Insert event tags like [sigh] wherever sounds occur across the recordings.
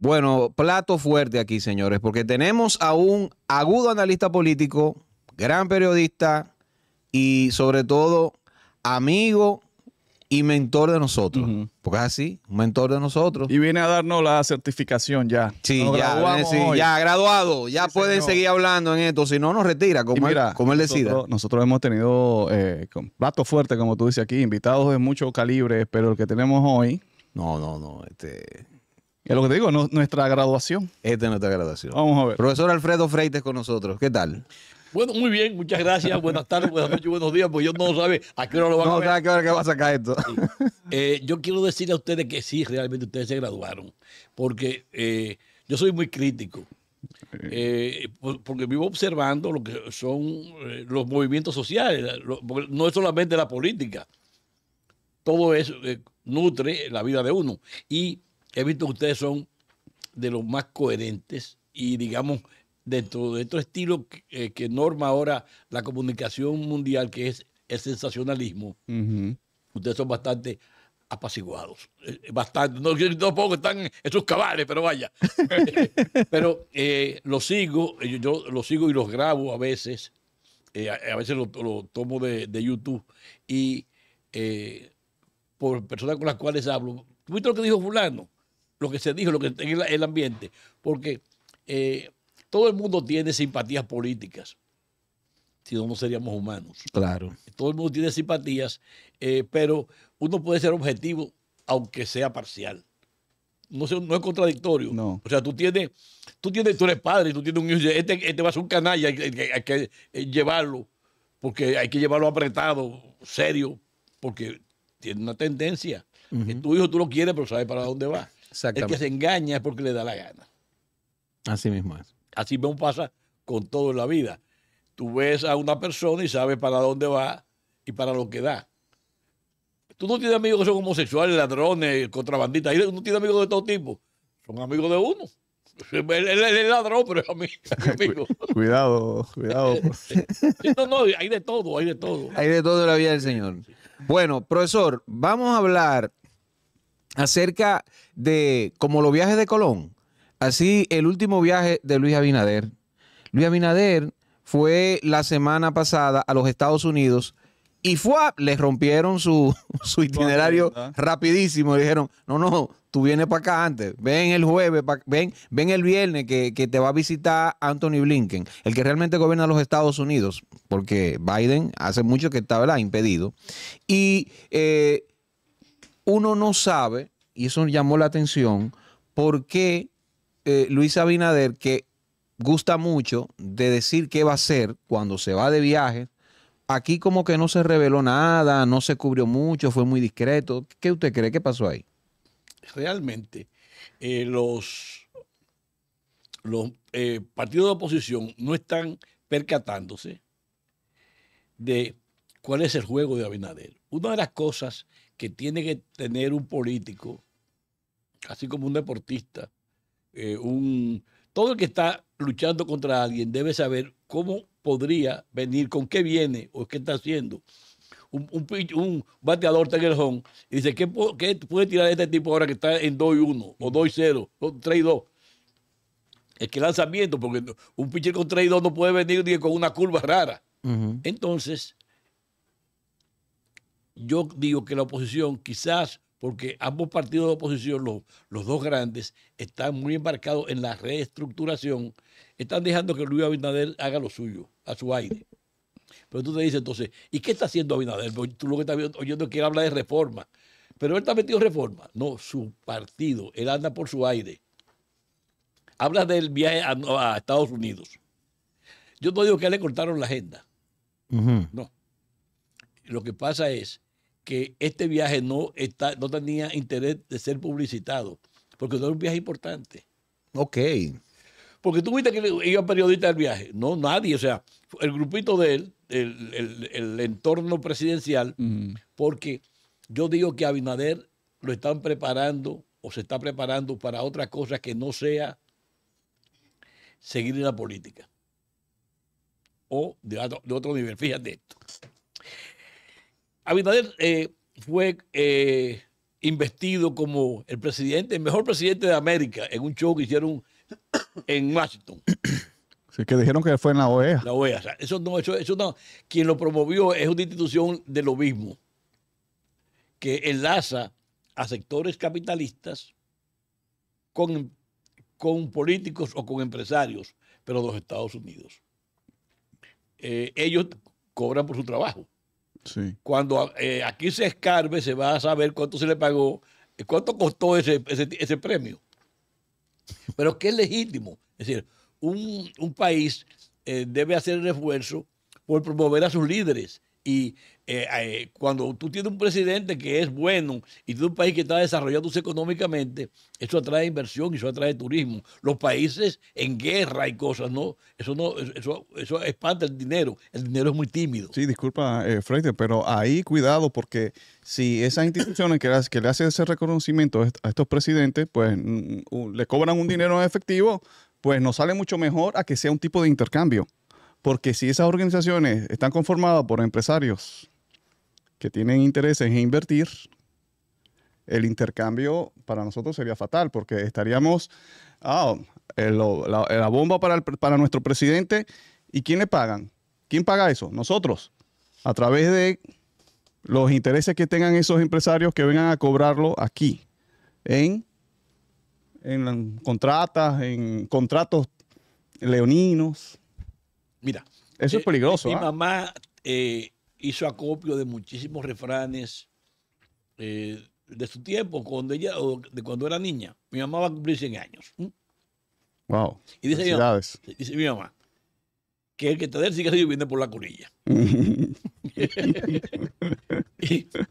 Bueno, plato fuerte aquí, señores, porque tenemos a un agudo analista político, gran periodista y sobre todo amigo y mentor de nosotros. Porque es así, un mentor de nosotros. Y viene a darnos la certificación ya. Sí, ya, ya, graduado. Ya pueden seguir hablando en esto. Si no, nos retira, como, él, como decida. Nosotros hemos tenido eh, plato fuerte, como tú dices aquí, invitados de mucho calibre, pero el que tenemos hoy. No, no, no. Este. Es lo que te digo, nuestra graduación. Esta es nuestra graduación. Vamos a ver. Profesor Alfredo Freites con nosotros. ¿Qué tal? Bueno, muy bien, muchas gracias. Buenas tardes, buenas noches, buenos días, porque yo no sabe a qué hora lo van a ver. No sabe qué va a sacar esto. Eh, yo quiero decirle a ustedes que sí, realmente ustedes se graduaron, porque eh, yo soy muy crítico. Eh, porque vivo observando lo que son los movimientos sociales, no es solamente la política, todo eso nutre la vida de uno. Y he visto que ustedes son de los más coherentes y digamos dentro de este estilo eh, que, norma ahora la comunicación mundial, que es el sensacionalismo, ustedes son bastante apaciguados. Eh, eh, bastante. No, tampoco están en sus cabales, pero vaya. [laughs] pero eh, los sigo, yo, los sigo y los grabo a veces. a, veces lo, tomo de, YouTube. Y por personas con las cuales hablo. ¿viste lo que dijo fulano? lo que se dijo, lo que está el ambiente, porque eh, todo el mundo tiene simpatías políticas, si no, no seríamos humanos. Claro. Todo el mundo tiene simpatías, eh, pero uno puede ser objetivo aunque sea parcial. No, es contradictorio. O sea, tú tienes, tú tienes, tú eres padre, tú tienes un hijo, este, este, va a ser un canalla, hay, hay, que eh, llevarlo, porque hay que llevarlo apretado, serio, porque tiene una tendencia. en Tu hijo tú lo quieres, pero sabes para dónde va. El que se engaña es porque le da la gana. Así mismo es. Así mismo pasa con todo en la vida. Tú ves a una persona y sabes para dónde va y para lo que da. Tú no tienes amigos que son homosexuales, ladrones, contrabandistas. Tú no tienes amigos de todo tipo. Son amigos de uno. [laughs] Él es ladrón, pero es [laughs] amigo. Cuidado, cuidado. [laughs] no, no, hay de todo, hay de todo. Hay de todo en la vida del Señor. Bueno, profesor, vamos a hablar acerca de, como los viajes de Colón, así el último viaje de Luis Abinader. Luis Abinader fue la semana pasada a los Estados Unidos y fue, les rompieron su, [laughs] su itinerario rapidísimo. dijeron, no, no, tú vienes para acá antes, ven el jueves, ven, ven el viernes que, te va a visitar Anthony Blinken, el que realmente gobierna los Estados Unidos, porque Biden hace mucho que está ¿verdad? impedido. Y eh, uno no sabe, y eso llamó la atención, por qué eh, Luis Abinader, que gusta mucho de decir qué va a hacer cuando se va de viaje, aquí como que no se reveló nada, no se cubrió mucho, fue muy discreto. ¿Qué usted cree que pasó ahí? Realmente, eh, los, los eh, partidos de oposición no están percatándose de ¿Cuál es el juego de Abinader? Una de las cosas que tiene que tener un político, así como un deportista, eh, un, todo el que está luchando contra alguien debe saber cómo podría venir, con qué viene o qué está haciendo. Un, un, un bateador y dice, ¿qué, puede tirar este tipo ahora que está en 2-1 o 2-0 o 3-2? Es que lanzamiento, porque un pitcher con 3 2 no puede venir ni con una curva rara. Entonces, yo digo que la oposición, quizás porque ambos partidos de oposición, los, dos grandes, están muy embarcados en la reestructuración, están dejando que Luis Abinader haga lo suyo, a su aire. Pero tú te dices entonces, ¿y qué está haciendo Abinader? tú lo que estás oyendo es que él habla de reforma. Pero él está metido en reforma. No, su partido, él anda por su aire. Habla del viaje a, a Estados Unidos. Yo no digo que le cortaron la agenda. No. Lo que pasa es que este viaje no, está, no tenía interés de ser publicitado, porque no un viaje importante. Ok. Porque tú viste que iba periodista del viaje. No, nadie. O sea, el grupito de él, el, entorno presidencial, porque yo digo que Abinader lo están preparando o se está preparando para otra cosa que no sea seguir en la política. O de otro nivel. Fíjate esto. Abinader eh, fue eh, investido como el presidente, el mejor presidente de América en un show que hicieron en Washington. [clears throat] que dijeron que fue en la OEA. La OEA. E eso no, eso, no. Quien lo promovió es una institución de lo mismo, que enlaza a sectores capitalistas con, con políticos o con empresarios, pero de los Estados Unidos. Eh, ellos cobran por su trabajo cuando eh, aquí se escarbe, se va a saber cuánto se le pagó, eh, cuánto costó ese, premio. Pero que es legítimo. Es decir, un, país eh, debe hacer refuerzo esfuerzo por promover a sus líderes. Y eh, eh, cuando tú tienes un presidente que es bueno y tienes un país que está desarrollándose económicamente, eso atrae inversión y eso atrae turismo. Los países en guerra y cosas, ¿no? Eso no, eso, eso espanta el dinero. El dinero es muy tímido. Sí, disculpa, eh, Freire, pero ahí cuidado porque si esas instituciones que, que le hacen ese reconocimiento a estos presidentes, pues mm, mm, le cobran un dinero en efectivo, pues nos sale mucho mejor a que sea un tipo de intercambio. Porque si esas organizaciones están conformadas por empresarios que tienen interés en invertir, el intercambio para nosotros sería fatal porque estaríamos, ah, la, bomba para, nuestro presidente, ¿y quién le pagan? ¿Quién paga eso? Nosotros, a través de los intereses que tengan esos empresarios que vengan a cobrarlo aquí, en, en contratas, en contratos leoninos. Mira. Eso es eh, peligroso. Mi, ¿ah? mamá eh, hizo acopio de muchísimos refranes eh, de su tiempo, cuando ella, de cuando era niña. Mi mamá va a cumplir 100 años. Wow. Y dice mi, mamá, que el que está sigue el viene por la colilla. [laughs] y,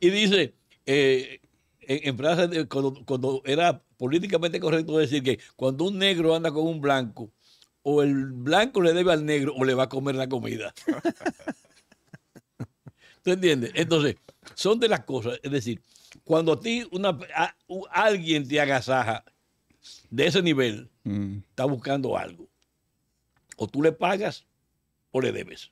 dice, eh, en, frase, cuando, era políticamente correcto decir que cuando un negro anda con un blanco, o el blanco le debe al negro o le va a comer la comida. [laughs] ¿Tú entiendes? Entonces, son de las cosas. Es decir, cuando a ti una, alguien te agasaja de ese nivel, mm. está buscando algo. O tú le pagas o le debes.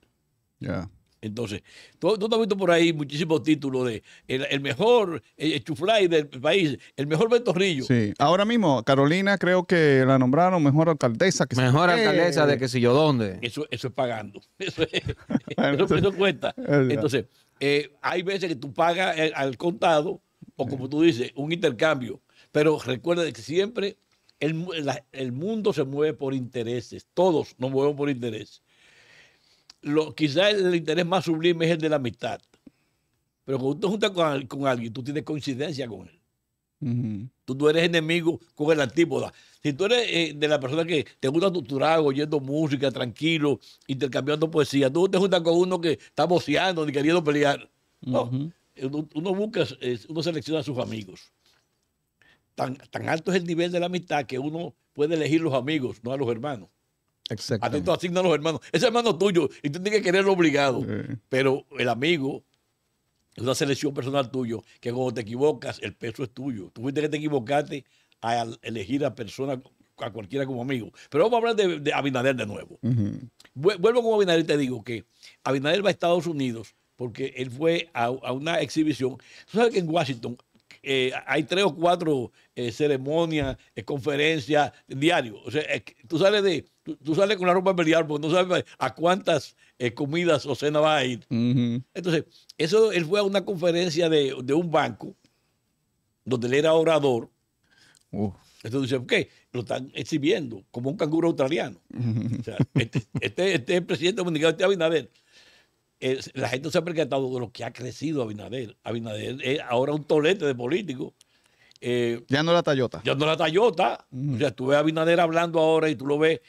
Ya. Entonces, tú, has visto por ahí muchísimos títulos de el, mejor chuflay del país, el mejor Ventorrillo. Sí, ahora mismo Carolina creo que la nombraron mejor alcaldesa. Que mejor alcaldesa de que si yo dónde. Eso, eso es pagando. [laughs] Eso, es, eso, cuenta. Entonces, eh, hay veces que tú pagas eh, al contado o como tú dices, un intercambio. Pero recuerda que siempre el, el mundo se mueve por intereses. Todos nos movemos por intereses lo, quizás el interés más sublime es el de la amistad. Pero cuando tú juntas con, alguien, tú tienes coincidencia con él. tú, no eres enemigo con el antípoda. Si tú eres eh, de la persona que te gusta tu oyendo música, tranquilo, intercambiando poesía, tú te juntas con uno que está boceando ni queriendo pelear. No. uno, busca, uno selecciona a sus amigos. Tan, tan alto es el nivel de la amistad que uno puede elegir los amigos, no a los hermanos. Exacto. A ti los hermanos. Ese hermano tuyo y tú tienes que quererlo obligado. Pero el amigo es una selección personal tuyo que cuando te equivocas, el peso es tuyo. Tú fuiste que te equivocaste a elegir a persona a cualquiera como amigo. Pero vamos a hablar de, Abinader de nuevo. Vuelvo con Abinader y te digo que Abinader va a Estados Unidos porque él fue a, una exhibición. Tú sabes que en Washington eh, hay tres o cuatro eh, ceremonias, eh, conferencias, diarios. O sea, tú sabes de, tú, sales con la ropa pelear porque no sabes a cuántas eh, comidas o cena va a ir. Entonces, eso, él fue a una conferencia de, un banco donde él era orador. Entonces dice, ¿por ¿qué? Lo están exhibiendo como un canguro australiano. Este, este, este, es el presidente dominicano, este Abinader, la gente se ha percatado de lo que ha crecido Abinader. Abinader es ahora un tolete de político. Eh, ya no la Tayota. Ya no la Tayota. Mm. ya O sea, tú ves a Binader hablando ahora y tú lo ves,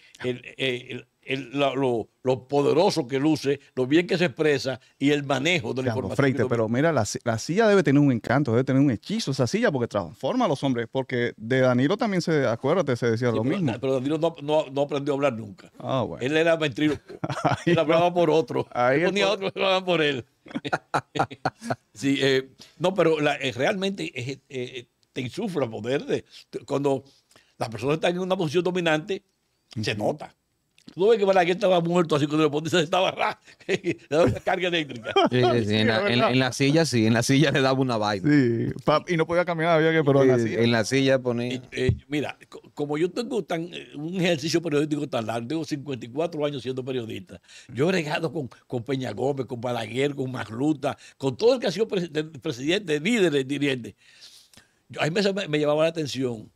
lo, poderoso que luce, lo bien que se expresa y el manejo de la información. pero mira, la, silla debe tener un encanto, debe tener un hechizo esa silla porque transforma a los hombres. Porque de Danilo también se, acuérdate, se decía lo mismo. Pero Danilo no, aprendió a hablar nunca. Ah, bueno. Él era ventríloco. [laughs] él hablaba por otro. Ahí él otro hablaba por él. [laughs] [laughs] sí, eh, no, pero eh, realmente te insufla poder. De, cuando las personas están en una posición dominante, se nota. Tú ves que Balaguer estaba muerto, así cuando le pones estaba ra, [laughs] carga eléctrica. en, la, silla sí, en la silla le daba una vaina. y no podía caminar, había que, pero en la silla. En ponía. Eh, mira, como yo tengo tan, eh, un ejercicio periodístico tan largo, tengo 54 años siendo periodista, yo he regado con, con Peña Gómez, con Balaguer, con Magluta, con todo el que ha sido presidente, líderes líder, a mí me, me, llamaba la atención.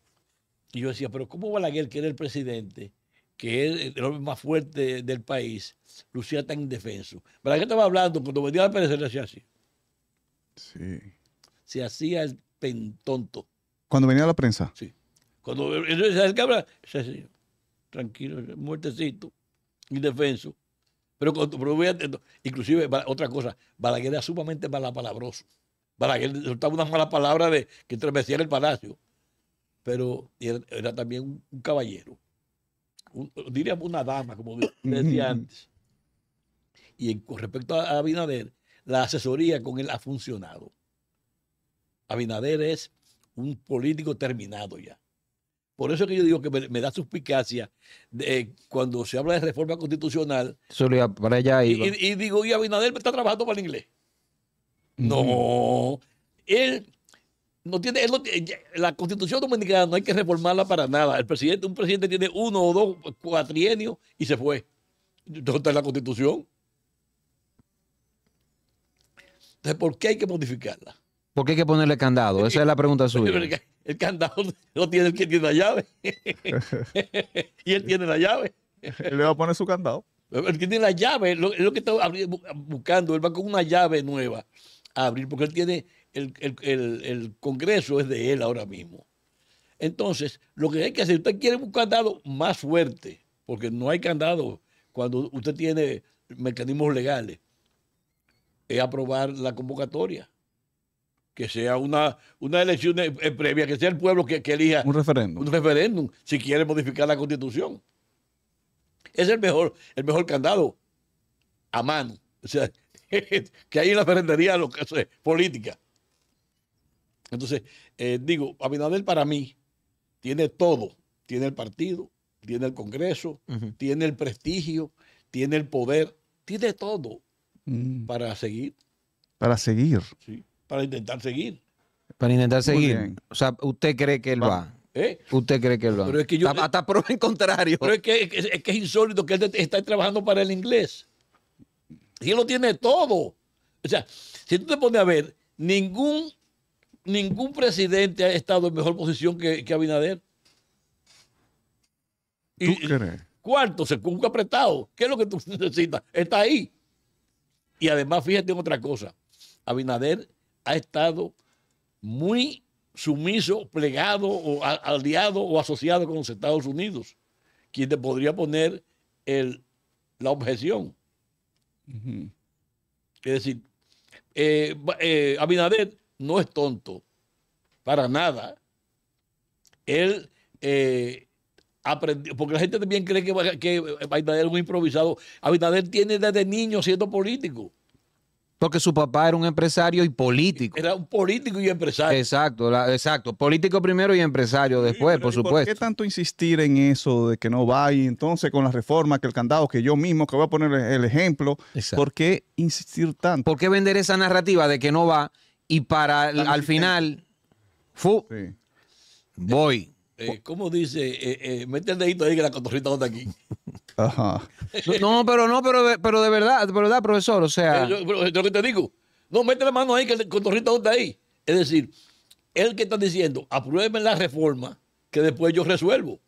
Y yo decía, pero ¿cómo Balaguer, que era el presidente, que es el hombre más fuerte del país, lucía tan indefenso? Balaguer estaba hablando, cuando venía a prensa le hacía así. Sí. Se hacía el pentonto. ¿Cuando venía a la prensa? Sí. Cuando se tranquilo, muertecito, indefenso. Pero, pero inclusive, otra cosa, Balaguer era sumamente malapalabroso para que él soltaba una mala palabra de que en el palacio. Pero era, también un, caballero. diríamos una dama, como decía [laughs] antes. Y con respecto a, Abinader, la asesoría con él ha funcionado. Abinader es un político terminado ya. Por eso que yo digo que me, da suspicacia de, eh, cuando se habla de reforma constitucional. para allá y, y digo, y Abinader me está trabajando para el inglés. No. Él no tiene, la constitución dominicana no hay que reformarla para nada. El presidente, un presidente tiene uno o dos cuatrienios y se fue. la constitución? Entonces, ¿por qué hay que modificarla? ¿Por qué hay que ponerle candado? [laughs] Esa es la pregunta suya. El, candado no tiene el que tiene la llave. [laughs] y él tiene la llave. Él le va a poner su candado. El que tiene la llave, es lo que está buscando, él va con una llave nueva abrir, porque él tiene, el, Congreso es de él ahora mismo. Entonces, lo que hay que hacer, usted quiere un candado más fuerte, porque no hay candado cuando usted tiene mecanismos legales, es aprobar la convocatoria. Que sea una, una elección eh, eh, previa, que sea el pueblo que, elija. Un referéndum. Un referéndum, si quiere modificar la constitución. Es el mejor, el mejor candado a mano. O sea, [laughs] que hay una la ferretería lo que es eh, política. Entonces, eh, digo, Abinader para mí tiene todo. Tiene el partido, tiene el Congreso, tiene el prestigio, tiene el poder, tiene todo mm. para seguir. Para seguir. para intentar seguir. Para intentar seguir. O sea, ¿usted cree que él va? ¿Eh? ¿Usted cree que él va? Pero es que yo, hasta, por el en contrario. Pero es que, es que, es insólito que él esté trabajando para el inglés. Él lo tiene todo. O sea, si tú te pones a ver, ningún, ningún presidente ha estado en mejor posición que, Abinader. ¿Tú y, crees? Cuarto, se cumple apretado. ¿Qué es lo que tú [laughs] necesitas? Está ahí. Y además, fíjate en otra cosa. Abinader ha estado muy sumiso, plegado, o aliado o asociado con los Estados Unidos, quien te podría poner la objeción. Es decir, eh, eh, Abinader no es tonto, para nada. Él eh, aprendió, porque la gente también cree que, que Abinader es un improvisado. Abinader tiene desde niño siendo político. Porque su papá era un empresario y político. Era un político y empresario. Exacto, exacto. Político primero y empresario después, por supuesto. ¿Por qué tanto insistir en eso de que no va? Y entonces con la reforma, que el candado, que yo mismo, que voy a poner el ejemplo. ¿Por qué insistir tanto? ¿Por qué vender esa narrativa de que no va y para al, final, fu, voy? Eh, eh, ¿Cómo dice? Eh, mete el dedito ahí que la cotorrita no está aquí. Ajá. No, pero no, pero, de verdad, de verdad, profesor, o sea. Eh, yo, eh, lo que te digo, no, mete la mano ahí, que el cotorrito está ahí. Es decir, él que está diciendo, aprueben la reforma, que después yo resuelvo.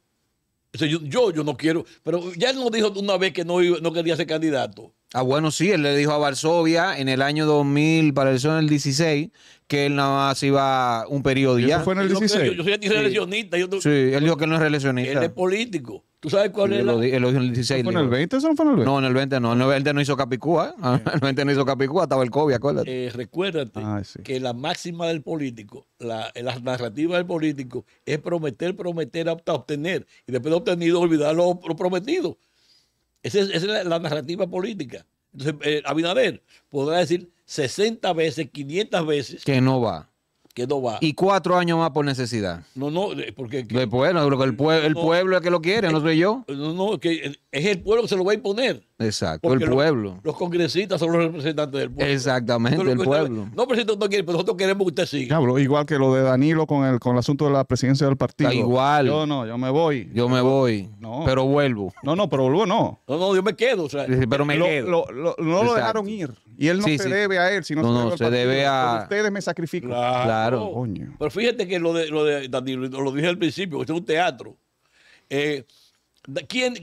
yo, yo, no quiero, pero ya él nos dijo una vez que no, quería ser candidato. Ah, bueno, sí, él le dijo a Varsovia en el año 2000, para el 16, que él nada más iba un periodista ya. fue en el 16? Yo, soy antireleccionista. Sí. sí, él dijo que él no es reeleccionista. Él es político. ¿Tú sabes cuál era? es? en el 16. ¿Fue en el 20 ¿Eso no fue en el 20? No, en el 20 no. En el 20 no hizo Capicúa. ¿eh? Ah. [laughs] En el 20 no hizo Capicúa, estaba el COVID, acuérdate. Eh, recuérdate ah, que la máxima del político, la, narrativa del político es prometer, prometer hasta obtener. Y después de obtenido, olvidar lo, prometido. Esa es, la, narrativa política. Entonces, eh, Abinader podrá decir 60 veces, 500 veces. Que no va va. Y cuatro años más por necesidad. No, no, porque... Pues, el, el pueblo es que lo quiere, no eh, soy yo. No, no, es el pueblo que se lo va a imponer. Exacto, el pueblo. Los, congresistas son los representantes del pueblo. Exactamente, el pueblo. no, presidente, quiere, pero nosotros queremos que usted siga. igual que lo de Danilo con el, con el asunto de la presidencia del partido. igual. Yo no, yo me voy. Yo, me voy. Pero vuelvo. No, no, pero vuelvo no. No, no, yo me quedo. O sea, pero me quedo. no lo dejaron ir. Y él no se debe a él, sino se debe a. ustedes me sacrifican. Claro. Coño. Pero fíjate que lo de, lo de Danilo, lo dije al principio, que es un teatro. Eh, ¿quién,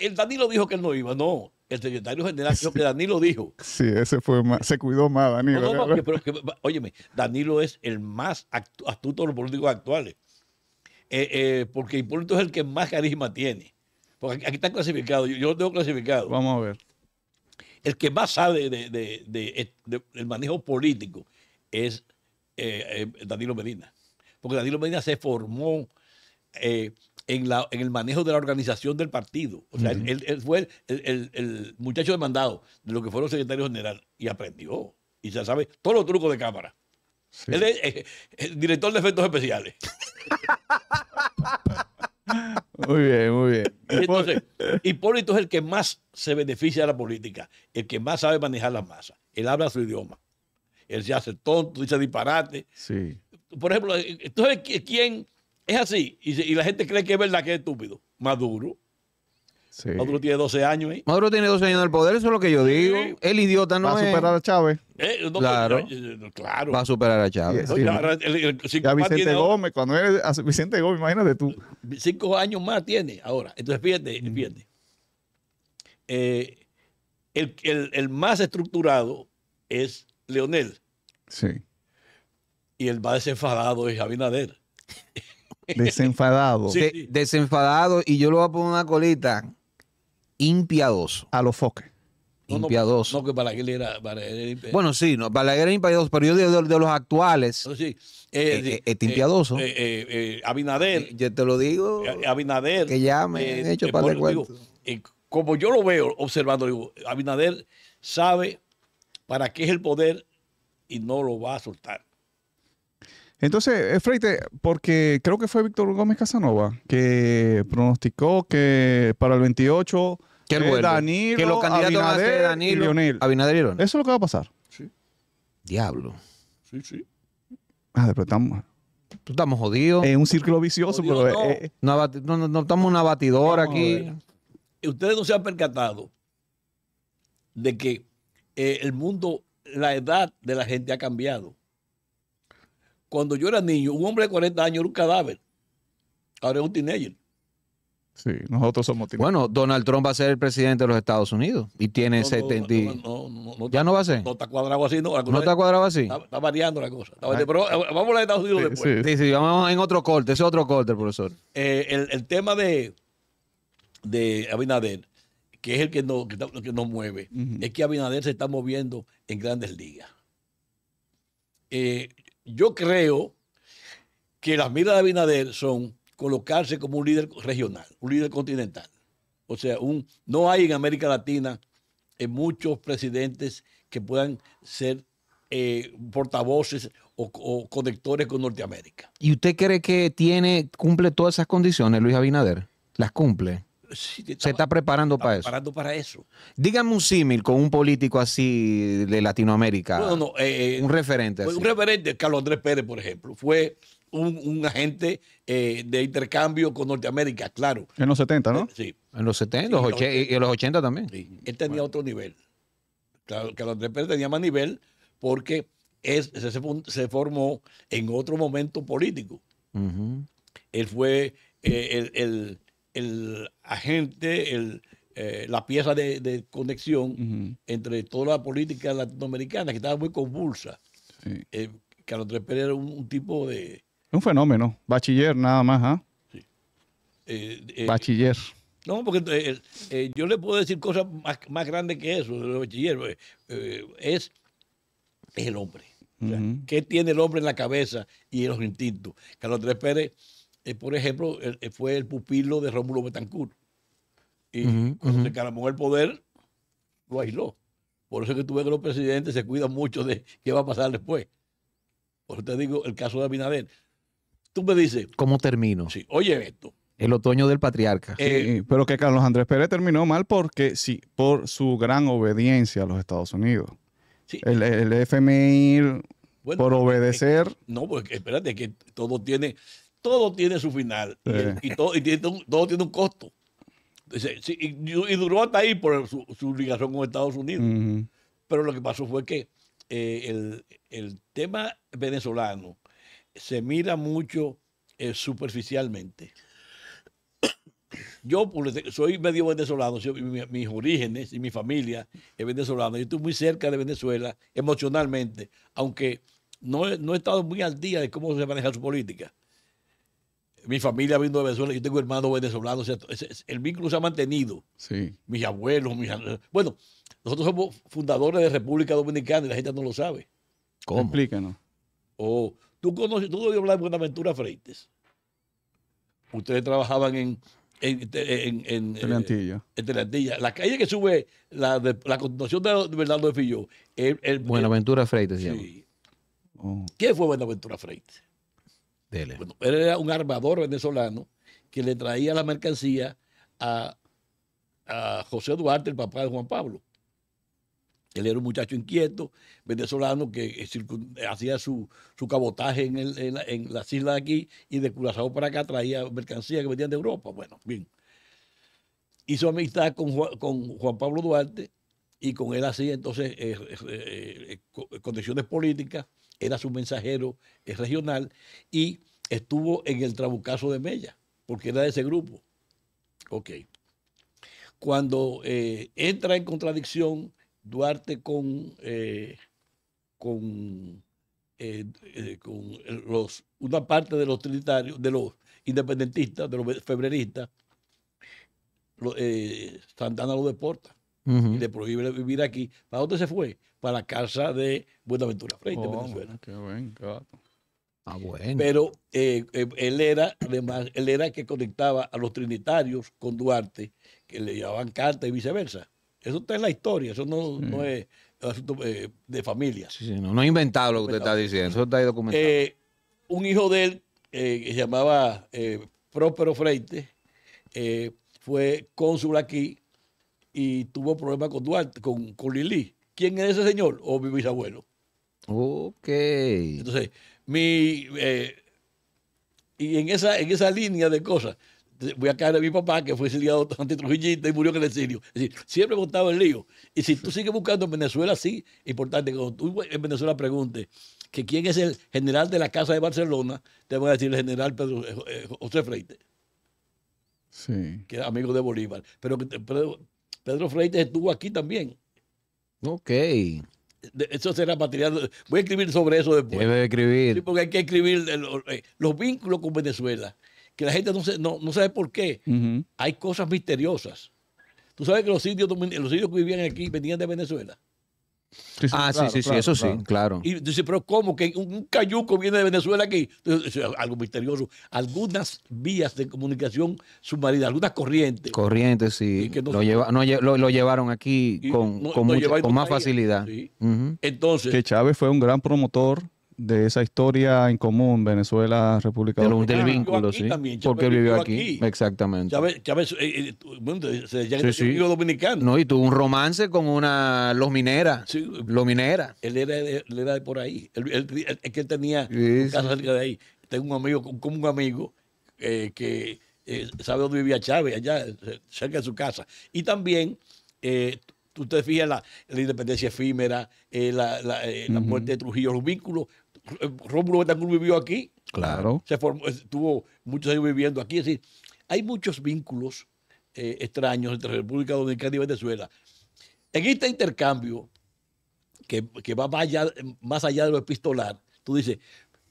el Danilo dijo que él no iba, no el secretario general, creo que Danilo dijo. [laughs] Sí, ese fue más, se cuidó más Danilo. No, óyeme, Danilo es el más astuto de los políticos actuales. Porque eh, eh, porque es el que más carisma tiene. Porque aquí está clasificado, yo, lo tengo clasificado. Vamos a ver. El que más sabe de, del manejo político es eh, eh, Danilo Medina. Porque Danilo Medina se formó en, el manejo de la organización del partido. O sea, él, fue el, muchacho demandado de lo que fue el secretario general y aprendió. Y ya sabe todos los trucos de cámara. Él es eh, el director de efectos especiales. Muy bien, muy bien. Entonces, Hipólito es el que más se beneficia de la política, el que más sabe manejar las masas. Él habla su idioma. Él se hace tonto, dice disparate. Sí. Por ejemplo, entonces quién es así. Y, la gente cree que es verdad que es estúpido. Maduro. Maduro tiene 12 años. Maduro tiene 12 años en el poder, eso es lo que yo digo. El idiota no Va a superar a Chávez. Eh, eh, claro. Va a superar a Chávez. Vicente Gómez, cuando eres a Vicente Gómez, imagínate tú. Cinco años más tiene ahora. Entonces, fíjate, mm. Eh, el, más estructurado es Leonel. Sí. Y el más desenfadado es Abinader. [laughs] Desenfadado. desenfadado. Y yo le voy a poner una colita. Impiadoso. A los foques. impiadoso. No, que era, Bueno, sí, no, Balaguer era impiadoso, pero yo de, de, los actuales. Eh, eh, eh, es este impiadoso. Abinader. Yo te lo digo. Abinader. Que ya me he hecho para como yo lo veo observando, Abinader sabe para qué es el poder y no lo va a soltar. Entonces, Freite, porque creo que fue Víctor Gómez Casanova que pronosticó que para el 28 que eh, Danilo, a ser Danilo, Eso es lo que va a pasar. Sí. Diablo. Sí, sí. Ah, pero estamos estamos jodidos. Es un círculo vicioso, eh, no. estamos una batidora aquí. ustedes no se han percatado de que eh, el mundo, la edad de la gente ha cambiado cuando yo era niño, un hombre de 40 años era un cadáver. Ahora es un teenager. Sí, nosotros somos teenagers. Bueno, Donald Trump va a ser el presidente de los Estados Unidos y tiene 70. ya no va a ser. No está cuadrado así, ¿no? No está cuadrado así. Está, variando la cosa. Ah. pero vamos a los Estados Unidos después. Sí. sí, vamos en otro corte. Ese es otro corte, profesor. Eh, el, tema de, de Abinader, que es el que nos, que mueve, es que Abinader se está moviendo en grandes ligas. Eh, yo creo que las miras de Abinader son colocarse como un líder regional, un líder continental. O sea, un, no hay en América Latina eh, muchos presidentes que puedan ser eh, portavoces o, conectores con Norteamérica. ¿Y usted cree que tiene, cumple todas esas condiciones, Luis Abinader? ¿Las cumple? se está preparando para eso. Dígame un símil con un político así de Latinoamérica. Eh, eh, un referente. Pues, un referente, Carlos Andrés Pérez, por ejemplo, fue un, agente eh, de intercambio con Norteamérica, claro. En los 70, ¿no? Sí. En los 70, y en los 80 también. Él tenía otro nivel. Carlos Andrés Pérez tenía más nivel porque es, se, formó en otro momento político. Él fue el el agente, el, eh, la pieza de, conexión entre toda la política latinoamericana, que estaba muy convulsa. Eh, Carlos Tres era un, tipo de... Un fenómeno, bachiller nada más, ¿ah? Eh, bachiller. No, porque yo le puedo decir cosas más, más grandes que eso, de bachiller. es, es el hombre. ¿Qué tiene el hombre en la cabeza y en los instintos? Carlos Tres Pérez eh, por ejemplo, eh, fue el pupilo de Rómulo Betancourt. Y cuando se caramó el poder, lo aisló. Por eso es que tú ves que los presidentes se cuidan mucho de [laughs] qué va a pasar después. Por eso te digo el caso de Abinader. Tú me dices. ¿Cómo termino? Sí, oye esto. El otoño del patriarca. Eh, pero que Carlos Andrés Pérez terminó mal porque sí, por su gran obediencia a los Estados Unidos. Sí. El, el FMI por obedecer. no, porque espérate, que todo tiene todo tiene su final y, todo, tiene, un costo. Y, duró hasta ahí por su, ligación con Estados Unidos. Pero lo que pasó fue que eh, el, tema venezolano se mira mucho eh, superficialmente. Yo soy medio venezolano, mis orígenes y mi familia es venezolana. Yo estoy muy cerca de Venezuela emocionalmente, aunque no he estado muy al día de cómo se maneja su política mi familia vino de Venezuela, yo tengo hermanos venezolanos, el vínculo se ha mantenido. Sí. Mis abuelos, mis... Bueno, nosotros somos fundadores de República Dominicana y la gente no lo sabe. ¿Cómo? Explícanos. Oh, tú conoces, tú debes hablar de Buenaventura Freites. Ustedes trabajaban en... En, en, en, eh, Telantilla. en La calle que sube la, continuación de, Bernardo de Filló. Buenaventura Freites, sí. Oh. ¿Qué fue Buenaventura Freites? él era un armador venezolano que le traía la mercancía a, José Duarte, el papá de Juan Pablo. Él era un muchacho inquieto, venezolano, que eh, hacía su, cabotaje en, las islas de aquí y de Curazao para acá traía mercancía que venían de Europa. Bueno, bien. Hizo amistad con Juan, Pablo Duarte y con él hacía entonces eh, eh, condiciones políticas era su mensajero eh, regional y estuvo en el trabucazo de Mella, porque era de ese grupo. Ok. Cuando eh, entra en contradicción Duarte con, eh, con, con una parte de los trinitarios, de los independentistas, de los febreristas, Santana lo deporta le prohíbe vivir aquí. ¿Para dónde se fue? Para la casa de Buenaventura Freire, oh, Venezuela. Qué buen Ah, bueno. Pero eh, eh, él era, además, él era el que conectaba a los trinitarios con Duarte, que le llevaban cartas y viceversa. Eso está en la historia, eso no, es eh, de familia. Sí, sí, no, no he inventado lo que usted está diciendo, eso está ahí documentado. un hijo de él, que se llamaba Próspero Freite, fue cónsul aquí y tuvo problemas con Duarte, con, Lili. ¿Quién es ese señor? O mi bisabuelo. Ok. Entonces, mi, eh, y en esa, en esa línea de cosas, voy a caer a mi papá, que fue exiliado [laughs] ante Trujillo y murió en el exilio. Es decir, siempre contaba el lío. Y si tú sigues buscando en Venezuela, sí, importante, cuando tú en Venezuela preguntes que quién es el general de la Casa de Barcelona, te voy a decir el general Pedro, eh, José Freite. Sí. Que era amigo de Bolívar. Pero, pero Pedro Freites estuvo aquí también. Ok. Eso será material. Voy a escribir sobre eso después. Debe escribir. porque hay que escribir eh, los, vínculos con Venezuela, que la gente no, no, sabe por qué. Hay cosas misteriosas. Tú sabes que los indios, los indios que vivían aquí venían de Venezuela ah, sí, sí, sí, eso sí, claro. Y dice, pero ¿cómo? Que un cayuco viene de Venezuela aquí. algo misterioso. Algunas vías de comunicación submarina, algunas corrientes. Corrientes, sí. lo, llevaron aquí con, más facilidad. Entonces. Que Chávez fue un gran promotor de esa historia en común, Venezuela, República Dominicana. Del ah, vínculo, sí. porque vivió aquí. Exactamente. Chávez, eh, eh, eh, se llama sí, sí. dominicano. No, y tuvo un romance con una lominera. Sí. Lominera. Él era de, él era de por ahí. Él, es que él tenía casa cerca de ahí. Tengo un amigo, como un amigo, que sabe dónde vivía Chávez, allá cerca de su casa. Y también usted fija la, la, independencia efímera, la, la, la muerte de Trujillo, los vínculos Rómulo Betancourt vivió aquí. Claro. Se formó, estuvo muchos años viviendo aquí. Es decir, hay muchos vínculos eh, extraños entre República Dominicana y Venezuela. En este intercambio, que, va más allá, de lo epistolar, tú dices,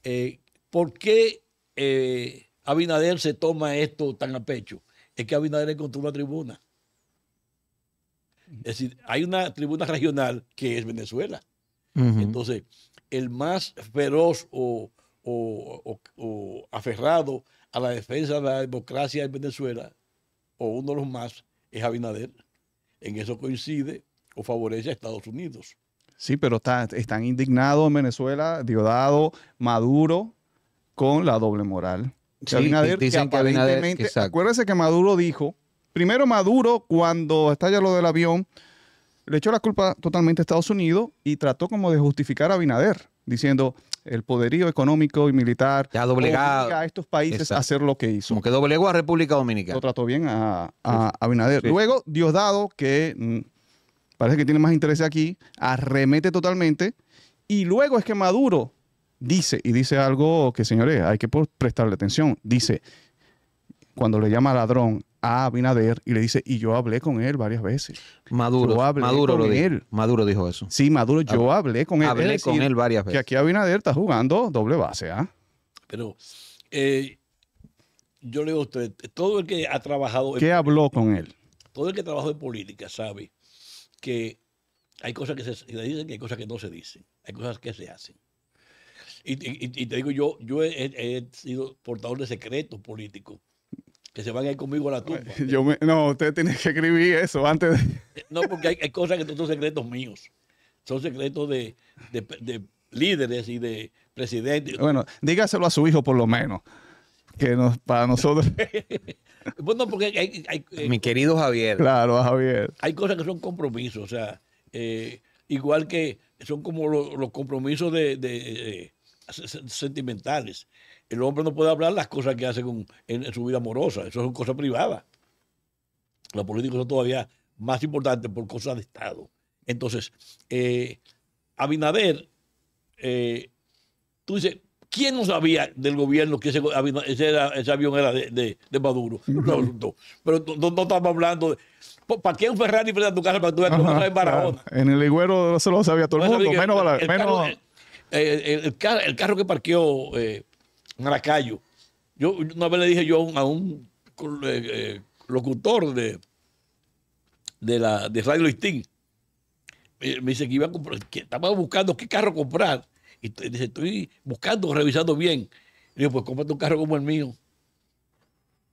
eh, ¿por qué eh, Abinader se toma esto tan a pecho? Es que Abinader encontró una tribuna. Es decir, hay una tribuna regional que es Venezuela. Entonces, el más feroz o, aferrado a la defensa de la democracia en Venezuela, o uno de los más, es Abinader. En eso coincide o favorece a Estados Unidos. Sí, pero están indignados en Venezuela, Diodado, Maduro, con la doble moral. Sí, dicen que acuérdese que Maduro dijo, primero Maduro, cuando estalla lo del avión, le echó la culpa totalmente a Estados Unidos y trató como de justificar a Binader, diciendo el poderío económico y militar obliga a estos países a hacer lo que hizo. Como que doblegó a República Dominicana. Lo trató bien a, Binader. Luego, Diosdado, que mm, parece que tiene más interés aquí, arremete totalmente. Y luego es que Maduro dice, y dice algo que señores, hay que prestarle atención, dice, cuando le llama ladrón a Abinader y le dice, y yo hablé con él varias veces. Maduro, Maduro lo dijo. Maduro dijo eso. Sí, Maduro, yo hablé con él. Hablé con él varias veces. Que aquí Abinader está jugando doble base, ¿ah? Pero eh, yo le digo a usted, todo el que ha trabajado... ¿Qué habló con él? Todo el que trabajó en política sabe que hay cosas que se dicen y hay cosas que no se dicen. Hay cosas que se hacen. Y, te digo yo, yo he sido portador de secretos políticos que se van a ir conmigo a la tumba. no, usted tiene que escribir eso antes de... Eh, no, porque hay, cosas que no son secretos míos. Son secretos de, líderes y de presidentes. Bueno, dígaselo a su hijo por lo menos, que para nosotros... [laughs] bueno, porque hay, eh, Mi querido Javier. Claro, Javier. Hay cosas que son compromisos, o sea, eh, igual que son como los compromisos de, de, sentimentales el hombre no puede hablar las cosas que hace con, en, su vida amorosa. Eso una cosa privada. Los políticos son todavía más importantes por cosas de Estado. Entonces, eh, Abinader, eh, tú dices, ¿quién no sabía del gobierno que ese, avión era de, Maduro? [laughs] No, no, pero no, estamos hablando de... ¿Para qué un Ferrari frente a tu casa para que tú veas en Barahona? En el no se lo sabía todo el mundo, menos... El, el, carro que parqueó... Eh, Maracayo. Yo una vez le dije yo a un, eh, eh, locutor de, de, la, de Radio Listín, eh, me, dice que iba que estaba buscando qué carro comprar. Y dice, estoy buscando, revisando bien. Y digo, pues cómprate un carro como el mío.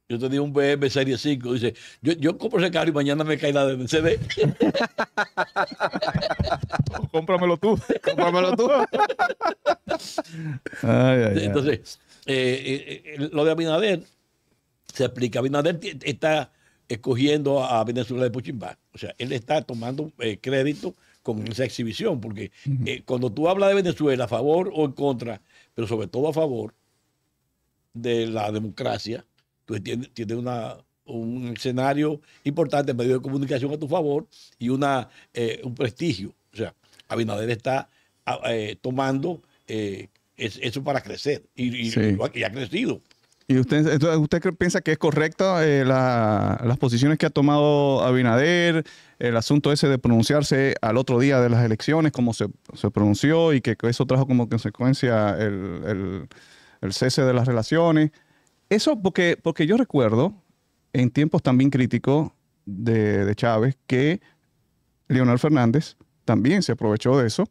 Yo tenía un BM Serie 5. Dice, yo, yo compro ese carro y mañana me cae la de CD. [laughs] cómpramelo tú. Cómpramelo tú. [laughs] Entonces, eh, eh, eh, lo de Abinader se explica. Abinader está escogiendo a Venezuela de Pochimba O sea, él está tomando crédito con esa exhibición, porque cuando tú hablas de Venezuela a favor o en contra, pero sobre todo a favor de la democracia, tú tienes, un escenario importante, medio de comunicación a tu favor y una, un prestigio. O sea, Abinader está ah, tomando es, eso para crecer y, ha crecido. ¿Y usted, usted piensa que es correcta eh, las posiciones que ha tomado Abinader, el asunto ese de pronunciarse al otro día de las elecciones, como se, se pronunció y que eso trajo como consecuencia el, cese de las relaciones? Eso porque, porque yo recuerdo en tiempos también críticos de, de Chávez que Leonel Fernández también se aprovechó de eso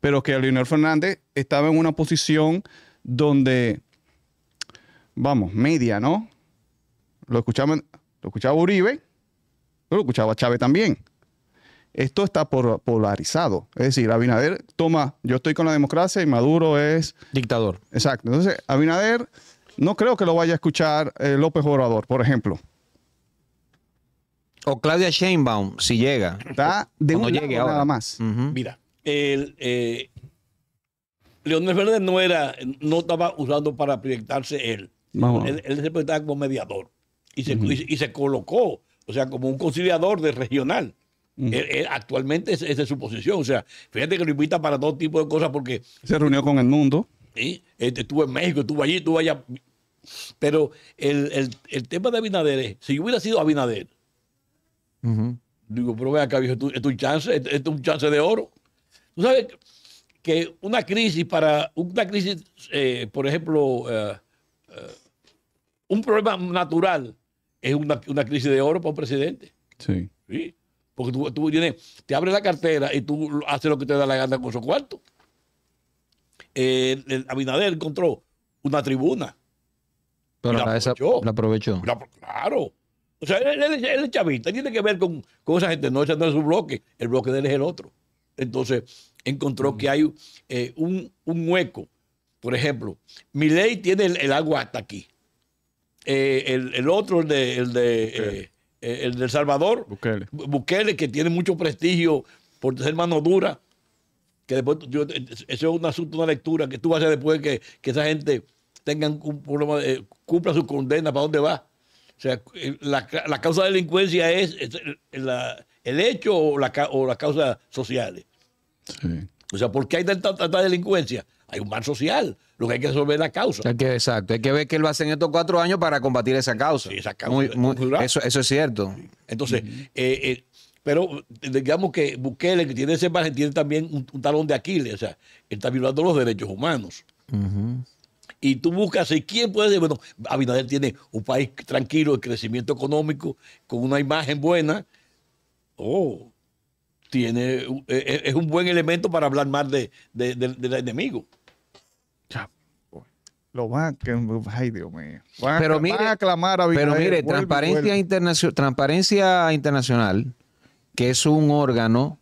pero que Leonel Fernández estaba en una posición donde, vamos, media, ¿no? Lo escuchaba, lo escuchaba Uribe, lo escuchaba Chávez también. Esto está polarizado. Es decir, Abinader toma, yo estoy con la democracia y Maduro es... Dictador. Exacto. Entonces, Abinader no creo que lo vaya a escuchar eh, López Obrador, por ejemplo. O Claudia Sheinbaum, si llega. Está de un llegue nada más. Mira, el, eh, Leonel Fernández no era, no estaba usando para proyectarse él. Él, se proyectaba como mediador y se, y, se, colocó, o sea, como un conciliador de regional. actualmente esa es su posición. O sea, fíjate que lo invita para todo tipo de cosas porque. Se reunió con el mundo. Este, estuvo en México, estuvo allí, estuvo allá. Pero el, tema de Abinader es: si hubiera sido Abinader, digo, pero vea acá, es un chance, esto es un chance de oro. Tú sabes que una crisis para, una crisis, eh, por ejemplo, eh, eh, un problema natural es una, crisis de oro para un presidente. Sí. ¿Sí? Porque tú, tienes, te abres la cartera y tú haces lo que te da la gana con su cuarto. el Abinader encontró una tribuna. Pero la, aprovechó. claro. O sea, él, es chavista, tiene que ver con, esa gente, no, echando no es su bloque, el bloque de él es el otro. Entonces, encontró que hay eh, un, hueco. Por ejemplo, mi ley tiene el, agua hasta aquí. Eh, el, otro, el de, el de, eh, el de Salvador, Bukele. que tiene mucho prestigio por ser mano dura, que después, yo, eso es un asunto, una lectura que tú vas a hacer después que, que esa gente tengan un cumpla su condena, ¿para dónde va? O sea, la, causa de delincuencia es, el hecho o las causas sociales. O sea, ¿por qué hay tanta, delincuencia? Hay un mal social. Lo que hay que resolver es la causa. exacto. Hay que ver qué lo hacen estos cuatro años para combatir esa causa. eso, es cierto. Entonces, eh, eh, pero digamos que Bukele, que tiene ese imagen tiene también un, talón de Aquiles. O sea, está violando los derechos humanos. Y tú buscas, ¿y quién puede decir? Bueno, Abinader tiene un país tranquilo, de crecimiento económico, con una imagen buena. Oh, tiene, eh, eh, es un buen elemento para hablar más de, del enemigo. ay pero mire, Pero mire, transparencia, Internacional, transparencia Internacional, que es un órgano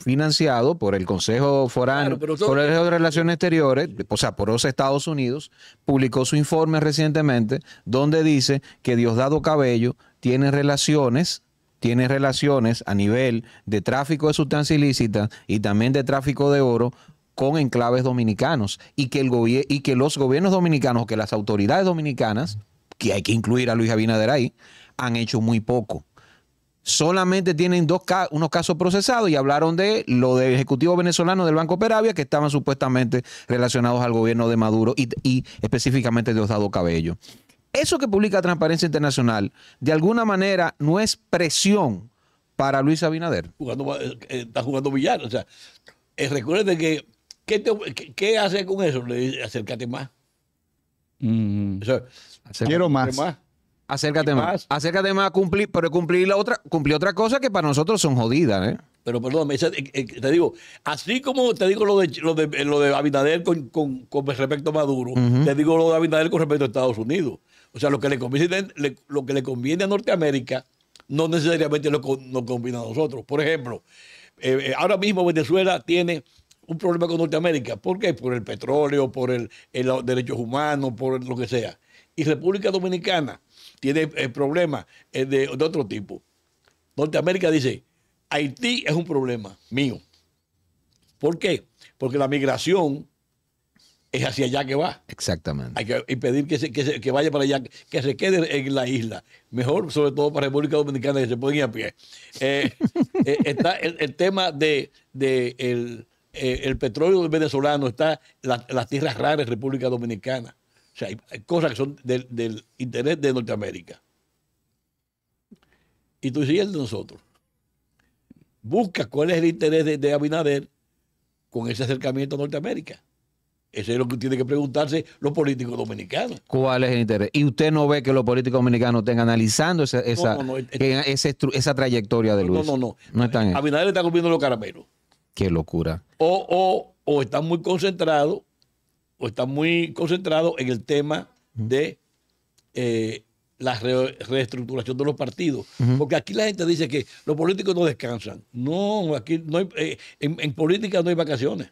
financiado por el Consejo Foráneo, por el de Relaciones Exteriores, o sea, por los Estados Unidos, publicó su informe recientemente donde dice que Diosdado Cabello tiene relaciones tiene relaciones a nivel de tráfico de sustancias ilícitas y también de tráfico de oro con enclaves dominicanos y que, el y que los gobiernos dominicanos, que las autoridades dominicanas, que hay que incluir a Luis Abinader ahí, han hecho muy poco. Solamente tienen dos unos casos procesados y hablaron de lo del ejecutivo venezolano del Banco Peravia que estaban supuestamente relacionados al gobierno de Maduro y, y específicamente de Osado Cabello. Eso que publica Transparencia Internacional, de alguna manera, no es presión para Luis Abinader. Eh, eh, está jugando billar, O sea, eh, Recuerde que, ¿qué, hace con eso? Le dice, acércate más. Mm. Quiero más. Acércate más. Acércate más a cumplir, pero cumplir la otra, cumplir otra cosa que para nosotros son jodidas, Pero perdón, te digo, así como te digo lo de lo de, Abinader con, respecto a Maduro, te digo lo de Abinader con respecto a Estados Unidos. O sea, lo que le conviene, a Norteamérica no necesariamente nos lo conviene a nosotros. Por ejemplo, eh, eh, ahora mismo Venezuela tiene un problema con Norteamérica. ¿Por qué? Por el petróleo, por el, los derechos humanos, por lo que sea. Y República Dominicana tiene eh, problemas de otro tipo. Norteamérica dice, Haití es un problema mío. ¿Por qué? Porque la migración es hacia allá que va. Exactamente. Hay que impedir que, vaya para allá, que se quede en la isla. Mejor, sobre todo para República Dominicana, que se ponga a pie. Eh, [laughs] eh, está el, tema de, eh, el, petróleo venezolano, está las tierras raras República Dominicana. O sea, hay cosas que son del, interés de Norteamérica. Y tú dices, de nosotros? Busca cuál es el interés de, de Abinader con ese acercamiento a Norteamérica eso es lo que tiene que preguntarse los políticos dominicanos. ¿Cuál es el interés? Y usted no ve que los políticos dominicanos estén analizando esa, eh, esa, trayectoria de Luis. No, no, no. están le está comiendo los caramelos. Qué locura. O, o, están muy concentrados, o están muy concentrados en el tema de eh, la reestructuración de los partidos. Porque aquí la gente dice que los políticos no descansan. No, aquí no eh, en política no hay vacaciones.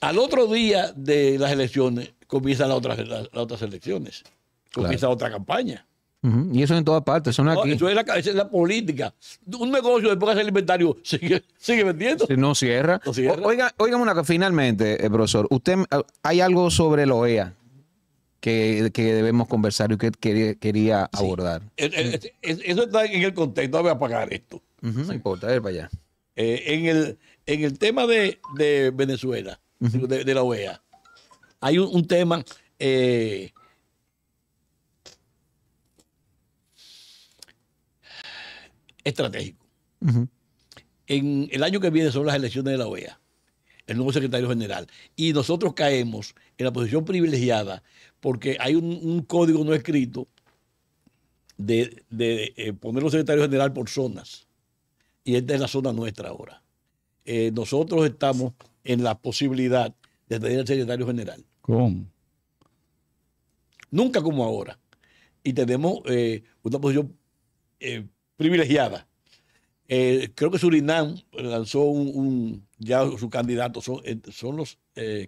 Al otro día de las elecciones comienzan las otras, las, otras elecciones, comienza otra campaña. Y eso en todas partes, son eso es la, política. Un negocio después de hacer el inventario [laughs] sigue, vendiendo. Si no cierra. oigan una finalmente, eh, profesor, usted ah, hay algo sobre la OEA que, debemos conversar y que, quería abordar. eso está en el contexto, voy a apagar esto. no importa, a ver para allá. Eh, en, el, en el tema de, de Venezuela, de, la OEA. Hay un, tema eh, estratégico. En el año que viene son las elecciones de la OEA, el nuevo secretario general, y nosotros caemos en la posición privilegiada porque hay un, código no escrito de, eh, poner los secretario general por zonas. Y esta es la zona nuestra ahora. Eh, nosotros estamos en la posibilidad de tener el secretario general. ¿Cómo? Nunca como ahora. Y tenemos eh, una posición eh, privilegiada. Eh, creo que Surinam lanzó un, ya su candidato, son, los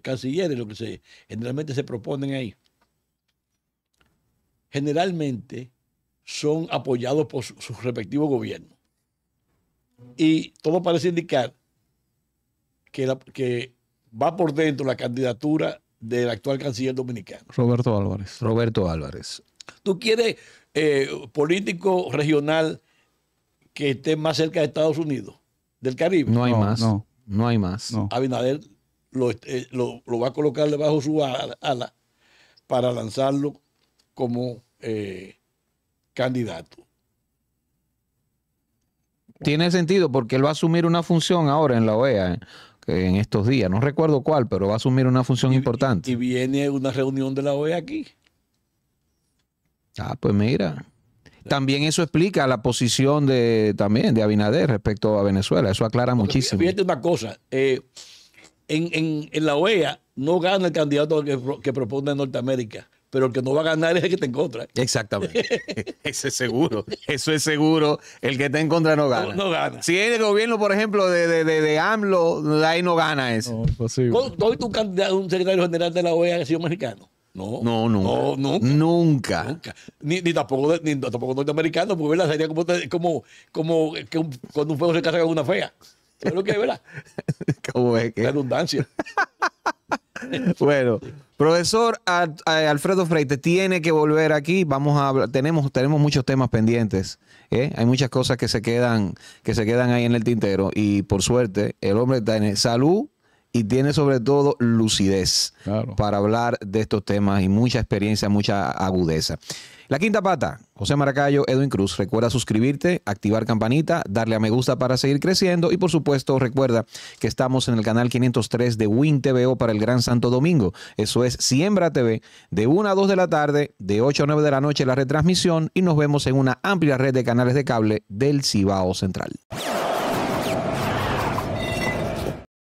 cancilleres los que se, generalmente se proponen ahí. Generalmente son apoyados por sus respectivos gobiernos. Y todo parece indicar que, va por dentro la candidatura del actual canciller dominicano. Roberto Álvarez. Roberto Álvarez. ¿Tú quieres eh, político regional que esté más cerca de Estados Unidos, del Caribe? No hay más. No, no hay más. Abinader eh, lo, va a colocar debajo su ala, para lanzarlo como eh, candidato. Tiene sentido porque él va a asumir una función ahora en la OEA en estos días. No recuerdo cuál, pero va a asumir una función importante. Y, viene una reunión de la OEA aquí. Ah, pues mira. También eso explica la posición de también de Abinader respecto a Venezuela. Eso aclara muchísimo. Fíjate una cosa. Eh, en, la OEA no gana el candidato que, que propone Norteamérica pero el que no va a ganar es el que te encuentra. Exactamente. [laughs] Eso es seguro. Eso es seguro. El que te encuentra no gana. No, gana. Si es el gobierno, por ejemplo, de, de, de, AMLO, ahí no gana eso. No, posible. ¿Tú tu candidato un secretario general de la OEA que ha sido mexicano? No, no, no, nunca. Nunca. nunca. Ni, ni, tampoco, ni tampoco norteamericano, porque ¿verdad? sería como, como, como que cuando un fuego se casa con una fea. Es lo que es, ¿verdad? [laughs] ¿Cómo es que? Redundancia. [laughs] [laughs] bueno, profesor Alfredo Freite tiene que volver aquí. Vamos a tenemos tenemos muchos temas pendientes. ¿eh? Hay muchas cosas que se quedan que se quedan ahí en el tintero y por suerte el hombre está en salud y tiene sobre todo lucidez para hablar de estos temas y mucha experiencia, mucha agudeza. La quinta pata, José Maracayo, Edwin Cruz. Recuerda suscribirte, activar campanita, darle a me gusta para seguir creciendo y por supuesto recuerda que estamos en el canal 503 de Win TVO para el Gran Santo Domingo. Eso es Siembra TV de 1 a 2 de la tarde, de 8 a 9 de la noche la retransmisión y nos vemos en una amplia red de canales de cable del Cibao Central.